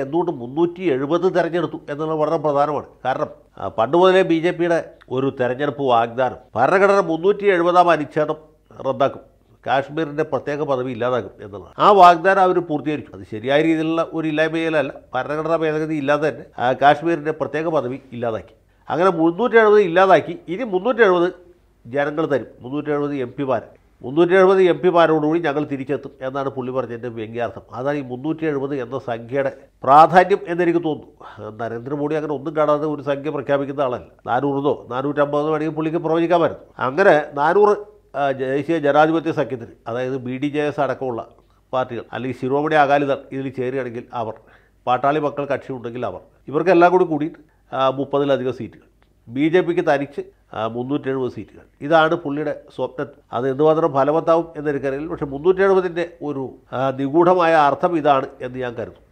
എന്തുകൊണ്ട് മുന്നൂറ്റി എഴുപത് തെരഞ്ഞെടുത്തു എന്നുള്ളത് വളരെ പ്രധാനമാണ് കാരണം പണ്ട് മുതലേ ബി ജെ പിയുടെ ഒരു തെരഞ്ഞെടുപ്പ് വാഗ്ദാനം ഭരണഘടന മുന്നൂറ്റി എഴുപതാം അനുച്ഛേദം റദ്ദാക്കും കാശ്മീരിൻ്റെ പ്രത്യേക പദവി ഇല്ലാതാക്കും എന്നുള്ളത് ആ വാഗ്ദാനം അവർ പൂർത്തീകരിച്ചു അത് ശരിയായ രീതിയിലുള്ള ഒരു ഇല്ലായ്മയിലല്ല ഭരണഘടനാ ഭേദഗതി ഇല്ലാതെ തന്നെ കാശ്മീരിൻ്റെ പ്രത്യേക പദവി ഇല്ലാതാക്കി അങ്ങനെ മുന്നൂറ്റി എഴുപത് ഇല്ലാതാക്കി ഇനി മുന്നൂറ്റി എഴുപത് ജനങ്ങൾ തരും മുന്നൂറ്റി എഴുപത് എം പിമാർ മുന്നൂറ്റി എഴുപത് എം പിമാരോടുകൂടി ഞങ്ങൾ തിരിച്ചെത്തും എന്നാണ് പുള്ളി എൻ്റെ വ്യംഗ്യാർത്ഥം അതാണ് ഈ മുന്നൂറ്റി എഴുപത് എന്ന സംഖ്യയുടെ പ്രാധാന്യം എന്നെനിക്ക് തോന്നുന്നു നരേന്ദ്രമോദി അങ്ങനെ ഒന്നും കാണാതെ ഒരു സംഖ്യ പ്രഖ്യാപിക്കുന്ന ആളല്ല നാനൂറിനോ നാനൂറ്റമ്പതോ വേണമെങ്കിൽ പുള്ളിക്ക് പ്രവചിക്കാമായിരുന്നു അങ്ങനെ നാനൂറ് ദേശീയ ജനാധിപത്യ സഖ്യത്തിന് അതായത് ബി ഡി ജെ എസ് അടക്കമുള്ള പാർട്ടികൾ അല്ലെങ്കിൽ ശിരോമണി അകാലിദൾ ഇതിൽ ചേരുകയാണെങ്കിൽ അവർ പാട്ടാളി മക്കൾ കക്ഷി ഉണ്ടെങ്കിൽ അവർ ഇവർക്കെല്ലാം കൂടി കൂടി മുപ്പതിലധികം സീറ്റുകൾ ബി ജെ പിക്ക് തരിച്ച് മുന്നൂറ്റി എഴുപത് സീറ്റുകൾ ഇതാണ് പുള്ളിയുടെ സ്വപ്നം അത് എന്തുമാത്രം ഫലവത്താവും എന്നെനിക്കറിയില്ല പക്ഷേ മുന്നൂറ്റി എഴുപതിൻ്റെ ഒരു നിഗൂഢമായ അർത്ഥം ഇതാണ് എന്ന് ഞാൻ കരുതുന്നു